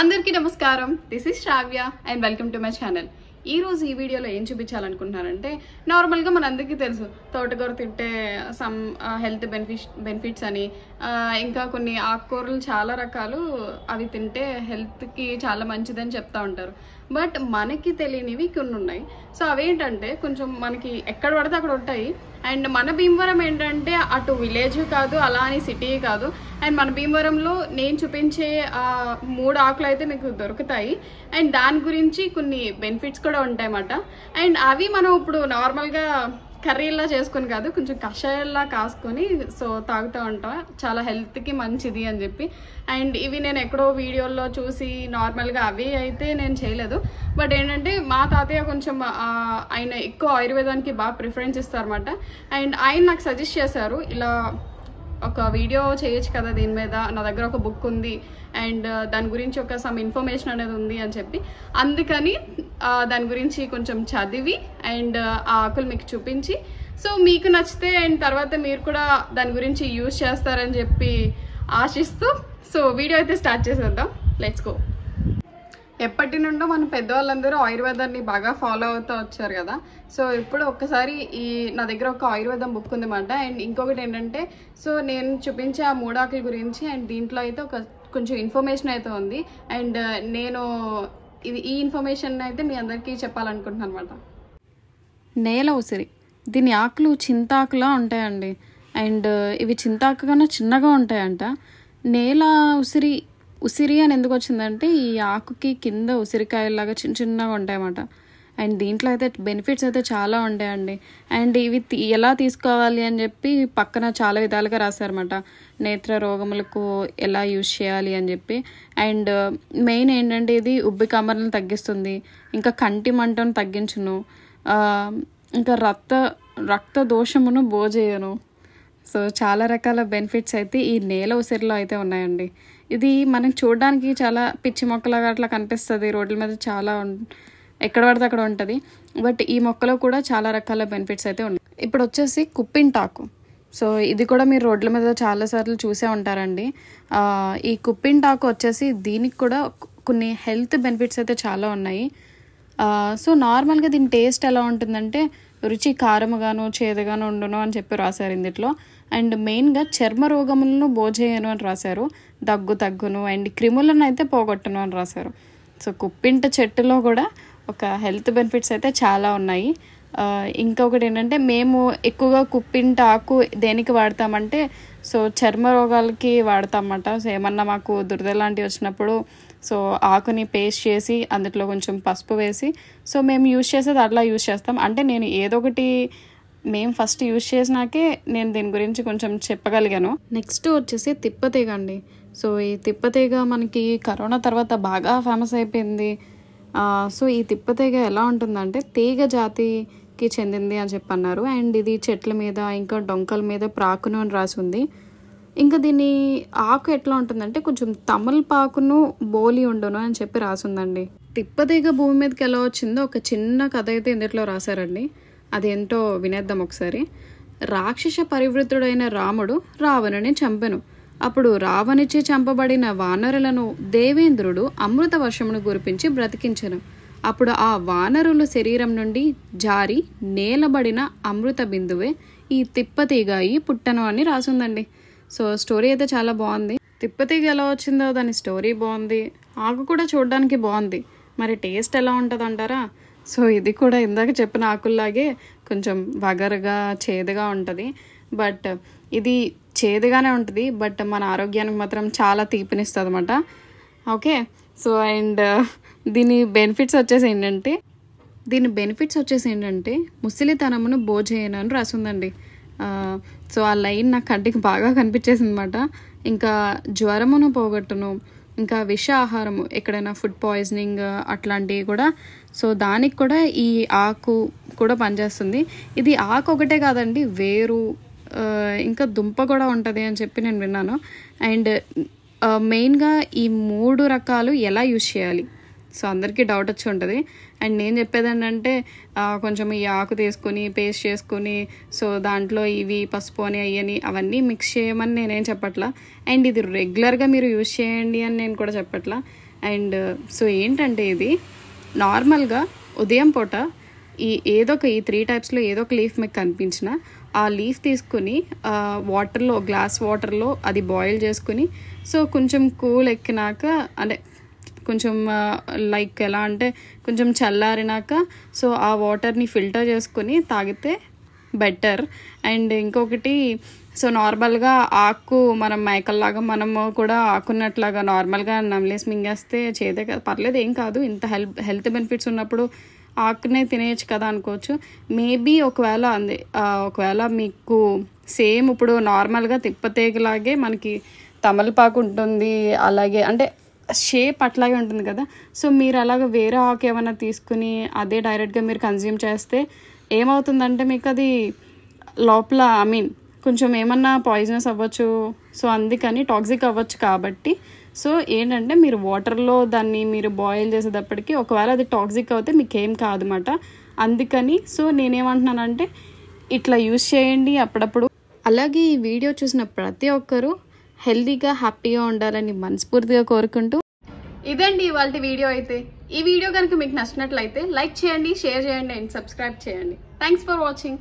అందరికీ నమస్కారం this is Shravya and welcome to my channel ఈ రోజు ఈ వీడియోలో ఏం చూపించాలనుకుంటున్నానంటే నార్మల్గా మనందరికీ తెలుసు తోటకూర తింటే సమ్ హెల్త్ బెనిఫిట్ బెనిఫిట్స్ అని uh, ఇంకా కొన్ని ఆకుకూరలు చాలా రకాలు అవి తింటే హెల్త్కి చాలా మంచిదని చెప్తా ఉంటారు బట్ మనకి తెలియనివి కొన్ని ఉన్నాయి సో అవేంటంటే కొంచెం మనకి ఎక్కడ పడితే అక్కడ ఉంటాయి అండ్ మన భీమవరం ఏంటంటే అటు విలేజ్ కాదు అలా అని సిటీ కాదు అండ్ మన భీమవరంలో నేను చూపించే మూడు ఆకులు అయితే మీకు దొరుకుతాయి అండ్ దాని గురించి కొన్ని బెనిఫిట్స్ కూడా ఉంటాయన్నమాట అండ్ అవి మనం ఇప్పుడు నార్మల్గా కర్రీలా చేసుకొని కాదు కొంచెం కషాయల్లా కాసుకొని సో తాగుతూ ఉంటాం చాలా హెల్త్కి మంచిది అని చెప్పి అండ్ ఇవి నేను ఎక్కడో వీడియోల్లో చూసి నార్మల్గా అవి అయితే నేను చేయలేదు బట్ ఏంటంటే మా తాతయ్య కొంచెం ఆయన ఎక్కువ ఆయుర్వేదానికి బాగా ప్రిఫరెన్స్ ఇస్తారన్నమాట అండ్ ఆయన నాకు సజెస్ట్ చేశారు ఇలా ఒక వీడియో చేయొచ్చు కదా దీని మీద నా దగ్గర ఒక బుక్ ఉంది అండ్ uh, దాని గురించి ఒక సమ్ ఇన్ఫర్మేషన్ అనేది ఉంది అని చెప్పి అందుకని దాని గురించి కొంచెం చదివి అండ్ uh, ఆ ఆకులు మీకు చూపించి సో మీకు నచ్చితే అండ్ తర్వాత మీరు కూడా దాని గురించి యూజ్ చేస్తారని చెప్పి ఆశిస్తూ సో వీడియో అయితే స్టార్ట్ చేసేద్దాం లెట్స్ గో ఎప్పటి నుండో మన పెద్దవాళ్ళందరూ ఆయుర్వేదాన్ని బాగా ఫాలో అవుతూ వచ్చారు కదా సో ఇప్పుడు ఒక్కసారి ఈ నా దగ్గర ఒక ఆయుర్వేదం బుక్ ఉందన్నమాట అండ్ ఇంకొకటి ఏంటంటే సో నేను చూపించే ఆ మూడాకుల గురించి అండ్ దీంట్లో అయితే ఒక కొంచెం ఇన్ఫర్మేషన్ అయితే ఉంది అండ్ uh, నేను ఇది ఈ ఇన్ఫర్మేషన్ అయితే మీ అందరికీ చెప్పాలనుకుంటున్నాను అనమాట నేల ఉసిరి దీని ఆకులు చింతాకులా ఉంటాయండి అండ్ uh, ఇవి చింతాకు కన్నా చిన్నగా ఉంటాయంట నేల ఉసిరి ఉసిరి అని ఎందుకు వచ్చిందంటే ఈ ఆకుకి కింద ఉసిరికాయలాగా చిన్న చిన్నగా ఉంటాయన్నమాట అండ్ దీంట్లో అయితే బెనిఫిట్స్ అయితే చాలా ఉంటాయండి అండ్ ఇవి ఎలా తీసుకోవాలి అని చెప్పి పక్కన చాలా విధాలుగా రాశారన్నమాట నేత్ర రోగములకు ఎలా యూజ్ చేయాలి అని చెప్పి అండ్ మెయిన్ ఏంటంటే ఇది ఉబ్బి కమర్లను తగ్గిస్తుంది ఇంకా కంటి మంటను తగ్గించును ఇంకా రక్త రక్త దోషమును బోజేయను సో చాలా రకాల బెనిఫిట్స్ అయితే ఈ నేల ఉసిరిలో అయితే ఉన్నాయండి ఇది మనం చూడడానికి చాలా పిచ్చి మొక్కలాగా అట్లా కనిపిస్తుంది రోడ్ల మీద చాలా ఎక్కడ పడితే అక్కడ ఉంటుంది బట్ ఈ మొక్కలో కూడా చాలా రకాల బెనిఫిట్స్ అయితే ఉన్నాయి ఇప్పుడు వచ్చేసి కుప్పింటాకు సో ఇది కూడా మీరు రోడ్ల మీద చాలాసార్లు చూసే ఉంటారండి ఈ కుప్పింటాకు వచ్చేసి దీనికి కూడా కొన్ని హెల్త్ బెనిఫిట్స్ అయితే చాలా ఉన్నాయి సో నార్మల్గా దీని టేస్ట్ ఎలా ఉంటుందంటే రుచి కారముగాను చేదగాను ఉండును అని చెప్పి రాశారు ఇందుట్లో అండ్ మెయిన్గా చర్మ రోగములను బోజేయను అని రాశారు దగ్గు తగ్గును అండ్ క్రిములను అయితే పోగొట్టను అని రాశారు సో కుప్పింట చెట్టులో కూడా ఒక హెల్త్ బెనిఫిట్స్ అయితే చాలా ఉన్నాయి ఇంకొకటి ఏంటంటే మేము ఎక్కువగా కుప్పింట ఆకు దేనికి వాడతామంటే సో చర్మ రోగాలకి వాడతామన్నమాట సో ఏమన్నా మాకు దురద లాంటివి వచ్చినప్పుడు సో ఆకుని పేస్ట్ చేసి అందులో కొంచెం పసుపు వేసి సో మేము యూజ్ చేసేది అట్లా యూజ్ చేస్తాం అంటే నేను ఏదో ఒకటి మేము ఫస్ట్ యూజ్ చేసినాకే నేను దీని గురించి కొంచెం చెప్పగలిగాను నెక్స్ట్ వచ్చేసి తిప్పతీగ అండి సో ఈ తిప్పతీగ మనకి కరోనా తర్వాత బాగా ఫేమస్ అయిపోయింది సో ఈ తిప్పతీగ ఎలా ఉంటుందంటే తీగ జాతి కి చెందింది అని చెప్పి అన్నారు అండ్ ఇది చెట్ల మీద ఇంకా డొంకల మీద ప్రాకును అని రాసి ఉంది ఇంకా దీని ఆకు ఎట్లా ఉంటుందంటే కొంచెం తమలపాకును బోలి ఉండును అని చెప్పి రాసుందండి తిప్పదీగ భూమి మీదకి ఎలా వచ్చిందో ఒక చిన్న కథ అయితే ఇందులో రాశారండి అదేంటో వినేద్దాం ఒకసారి రాక్షస పరివృత్తుడైన రాముడు రావణుని చంపెను అప్పుడు రావణిచే చంపబడిన వానరులను దేవేంద్రుడు అమృత వర్షమును గురిపించి బ్రతికించను అప్పుడు ఆ వానరుల శరీరం నుండి జారి నేలబడిన అమృత బిందువే ఈ తిప్పతీగ అయి పుట్టను అని రాసుందండి సో స్టోరీ అయితే చాలా బాగుంది తిప్పతీగ ఎలా వచ్చిందో దాని స్టోరీ బాగుంది ఆకు కూడా చూడడానికి బాగుంది మరి టేస్ట్ ఎలా ఉంటుంది అంటారా సో ఇది కూడా ఇందాక చెప్పిన ఆకుల్లాగే కొంచెం వగరుగా చేదుగా ఉంటుంది బట్ ఇది చేదుగానే ఉంటుంది బట్ మన ఆరోగ్యానికి మాత్రం చాలా తీపినిస్తుంది అనమాట ఓకే సో అండ్ దీని బెనిఫిట్స్ వచ్చేసి ఏంటంటే దీని బెనిఫిట్స్ వచ్చేసి ఏంటంటే ముసలితనమును చేయను అని రాసిందండి సో ఆ లైన్ నా కంటికి బాగా కనిపించేసింది అనమాట ఇంకా జ్వరమును పోగొట్టును ఇంకా విష ఆహారము ఎక్కడైనా ఫుడ్ పాయిజనింగ్ అట్లాంటివి కూడా సో దానికి కూడా ఈ ఆకు కూడా పనిచేస్తుంది ఇది ఆకు ఒకటే కాదండి వేరు ఇంకా దుంప కూడా ఉంటుంది అని చెప్పి నేను విన్నాను అండ్ మెయిన్గా ఈ మూడు రకాలు ఎలా యూజ్ చేయాలి సో అందరికీ డౌట్ వచ్చి ఉంటుంది అండ్ నేను చెప్పేది ఏంటంటే కొంచెం ఈ ఆకు తీసుకొని పేస్ట్ చేసుకొని సో దాంట్లో ఇవి పసుపు అని అయ్యని అవన్నీ మిక్స్ చేయమని నేనేం చెప్పట్లా అండ్ ఇది రెగ్యులర్గా మీరు యూజ్ చేయండి అని నేను కూడా చెప్పట్లా అండ్ సో ఏంటంటే ఇది నార్మల్గా ఉదయం పూట ఈ ఏదో ఒక ఈ త్రీ టైప్స్లో ఏదో ఒక లీఫ్ మీకు కనిపించిన ఆ లీఫ్ తీసుకుని వాటర్లో గ్లాస్ వాటర్లో అది బాయిల్ చేసుకుని సో కొంచెం కూల్ ఎక్కినాక అంటే కొంచెం లైక్ ఎలా అంటే కొంచెం చల్లారినాక సో ఆ వాటర్ని ఫిల్టర్ చేసుకొని తాగితే బెటర్ అండ్ ఇంకొకటి సో నార్మల్గా ఆకు మనం మేకల్లాగా మనము కూడా ఆకున్నట్లాగా నార్మల్గా నమ్లేసి మింగేస్తే చేదే కదా పర్లేదు ఏం కాదు ఇంత హెల్త్ హెల్త్ బెనిఫిట్స్ ఉన్నప్పుడు ఆకునే తినేయచ్చు కదా అనుకోవచ్చు మేబీ ఒకవేళ అంది ఒకవేళ మీకు సేమ్ ఇప్పుడు నార్మల్గా తిప్పతేగలాగే మనకి తమలపాకు ఉంటుంది అలాగే అంటే షేప్ అట్లాగే ఉంటుంది కదా సో మీరు అలాగ వేరే ఆకు ఏమైనా తీసుకుని అదే డైరెక్ట్గా మీరు కన్జ్యూమ్ చేస్తే ఏమవుతుందంటే మీకు అది లోపల ఐ మీన్ కొంచెం ఏమన్నా పాయిజనస్ అవ్వచ్చు సో అందుకని టాక్సిక్ అవ్వచ్చు కాబట్టి సో ఏంటంటే మీరు వాటర్లో దాన్ని మీరు బాయిల్ చేసేటప్పటికి ఒకవేళ అది టాక్సిక్ అవుతే మీకేం కాదన్నమాట అందుకని సో నేనేమంటున్నానంటే ఇట్లా యూస్ చేయండి అప్పుడప్పుడు అలాగే ఈ వీడియో చూసిన ప్రతి ఒక్కరూ హెల్దీగా హ్యాపీగా ఉండాలని మనస్ఫూర్తిగా కోరుకుంటూ ఇదండి ఇవాళ వీడియో అయితే ఈ వీడియో కనుక మీకు నచ్చినట్లయితే లైక్ చేయండి షేర్ చేయండి అండ్ సబ్స్క్రైబ్ చేయండి థ్యాంక్స్ ఫర్ వాచింగ్